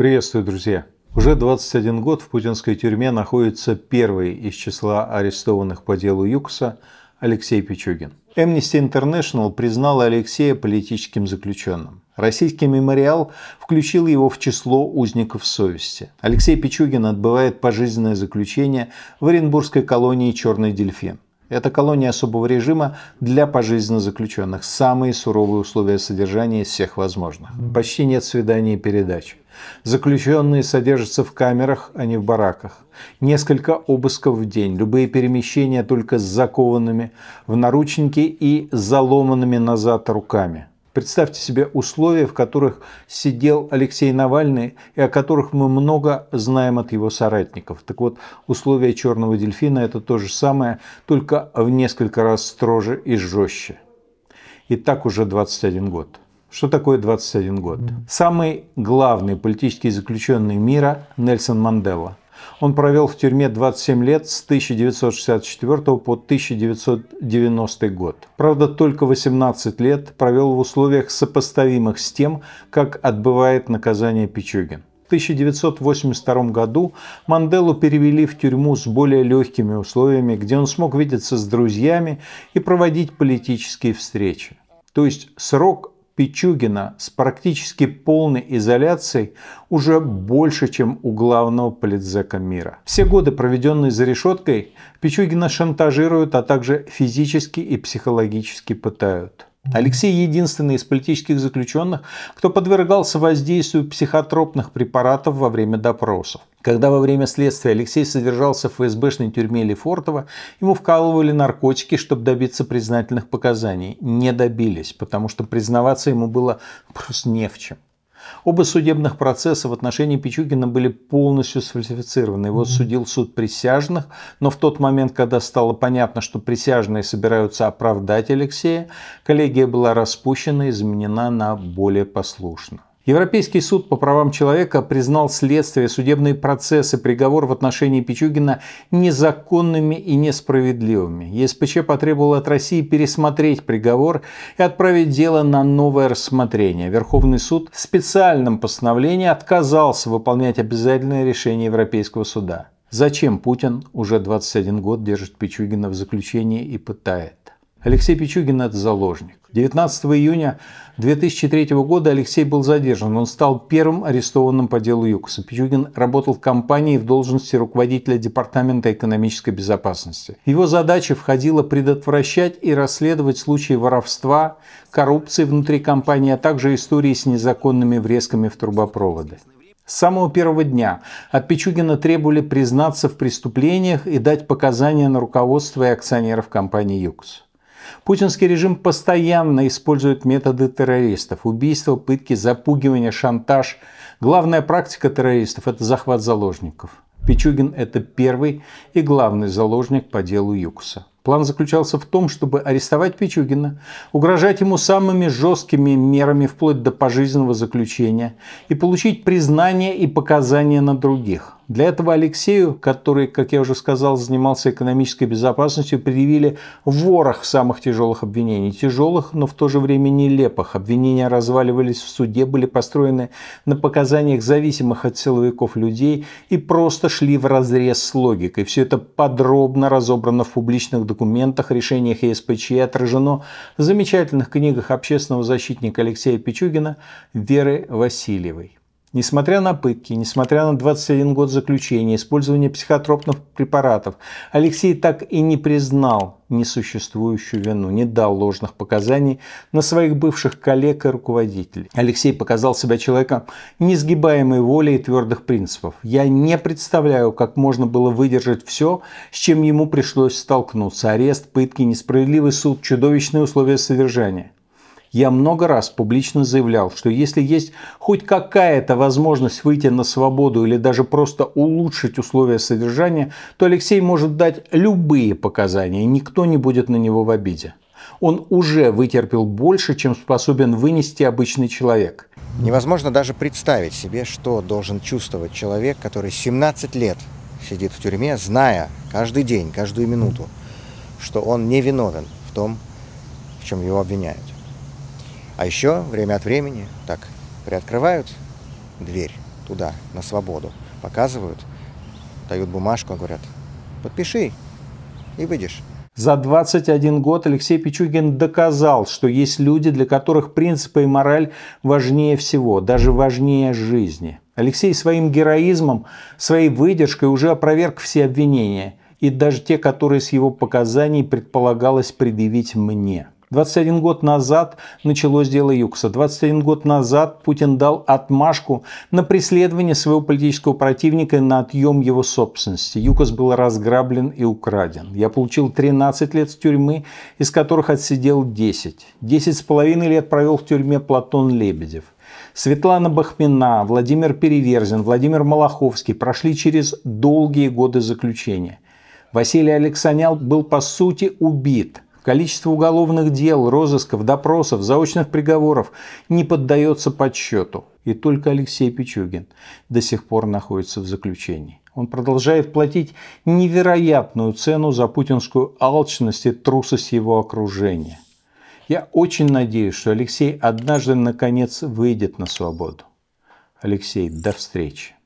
Приветствую, друзья! Уже 21 год в путинской тюрьме находится первый из числа арестованных по делу Юкса Алексей Пичугин. Amnesty International признала Алексея политическим заключенным. Российский мемориал включил его в число узников совести. Алексей Пичугин отбывает пожизненное заключение в Оренбургской колонии «Черный дельфин». Это колония особого режима для пожизненно заключенных. Самые суровые условия содержания из всех возможных. Почти нет свиданий и передач. Заключенные содержатся в камерах, а не в бараках. Несколько обысков в день, любые перемещения только с закованными в наручники и заломанными назад руками. Представьте себе условия, в которых сидел Алексей Навальный и о которых мы много знаем от его соратников. Так вот, условия черного дельфина это то же самое, только в несколько раз строже и жестче. И так уже 21 год. Что такое 21 год? Самый главный политический заключенный мира Нельсон Мандела. Он провел в тюрьме 27 лет с 1964 по 1990 год. Правда, только 18 лет провел в условиях, сопоставимых с тем, как отбывает наказание Пичугин. 1982 году Манделу перевели в тюрьму с более легкими условиями, где он смог видеться с друзьями и проводить политические встречи. То есть срок Пичугина с практически полной изоляцией уже больше, чем у главного политзека мира. Все годы, проведенные за решеткой, Пичугина шантажируют, а также физически и психологически пытают. Алексей единственный из политических заключенных, кто подвергался воздействию психотропных препаратов во время допросов. Когда во время следствия Алексей содержался в ФСБшной тюрьме Лефортово, ему вкалывали наркотики, чтобы добиться признательных показаний. Не добились, потому что признаваться ему было просто не в чем. Оба судебных процесса в отношении Пичугина были полностью сфальсифицированы. Его судил суд присяжных, но в тот момент, когда стало понятно, что присяжные собираются оправдать Алексея, коллегия была распущена и заменена на более послушную. Европейский суд по правам человека признал следствие, судебные процессы, приговор в отношении Пичугина незаконными и несправедливыми. ЕСПЧ потребовал от России пересмотреть приговор и отправить дело на новое рассмотрение. Верховный суд в специальном постановлении отказался выполнять обязательное решение Европейского суда. Зачем Путин уже 21 год держит Пичугина в заключении и пытает? Алексей Пичугин – это заложник. 19 июня 2003 года Алексей был задержан. Он стал первым арестованным по делу Юкоса. Пичугин работал в компании в должности руководителя Департамента экономической безопасности. Его задача входила предотвращать и расследовать случаи воровства, коррупции внутри компании, а также истории с незаконными врезками в трубопроводы. С самого первого дня от Пичугина требовали признаться в преступлениях и дать показания на руководство и акционеров компании «Юкс». Путинский режим постоянно использует методы террористов. убийство, пытки, запугивание, шантаж. Главная практика террористов – это захват заложников. Пичугин – это первый и главный заложник по делу Юкуса. План заключался в том, чтобы арестовать Пичугина, угрожать ему самыми жесткими мерами вплоть до пожизненного заключения и получить признание и показания на других – для этого Алексею, который, как я уже сказал, занимался экономической безопасностью, предъявили ворох самых тяжелых обвинений. Тяжелых, но в то же время нелепых. Обвинения разваливались в суде, были построены на показаниях зависимых от силовиков людей и просто шли в разрез с логикой. Все это подробно разобрано в публичных документах, решениях ЕСПЧ и отражено в замечательных книгах общественного защитника Алексея Пичугина Веры Васильевой. Несмотря на пытки, несмотря на 21 год заключения, использование психотропных препаратов, Алексей так и не признал несуществующую вину, не дал ложных показаний на своих бывших коллег и руководителей. Алексей показал себя человеком несгибаемой воли и твердых принципов. Я не представляю, как можно было выдержать все, с чем ему пришлось столкнуться. Арест, пытки, несправедливый суд, чудовищные условия содержания. Я много раз публично заявлял, что если есть хоть какая-то возможность выйти на свободу или даже просто улучшить условия содержания, то Алексей может дать любые показания, и никто не будет на него в обиде. Он уже вытерпел больше, чем способен вынести обычный человек. Невозможно даже представить себе, что должен чувствовать человек, который 17 лет сидит в тюрьме, зная каждый день, каждую минуту, что он не виновен в том, в чем его обвиняют. А еще время от времени так приоткрывают дверь туда, на свободу, показывают, дают бумажку, говорят, подпиши и выйдешь. За 21 год Алексей Пичугин доказал, что есть люди, для которых принципы и мораль важнее всего, даже важнее жизни. Алексей своим героизмом, своей выдержкой уже опроверг все обвинения, и даже те, которые с его показаний предполагалось предъявить мне. 21 год назад началось дело Юкса. 21 год назад Путин дал отмашку на преследование своего политического противника и на отъем его собственности. Юкос был разграблен и украден. Я получил 13 лет тюрьмы, из которых отсидел 10. 10 с половиной лет провел в тюрьме Платон Лебедев. Светлана Бахмина, Владимир Переверзин, Владимир Малаховский прошли через долгие годы заключения. Василий Алексанян был по сути убит – Количество уголовных дел, розысков, допросов, заочных приговоров не поддается подсчету. И только Алексей Пичугин до сих пор находится в заключении. Он продолжает платить невероятную цену за путинскую алчность и трусость его окружения. Я очень надеюсь, что Алексей однажды наконец выйдет на свободу. Алексей, до встречи.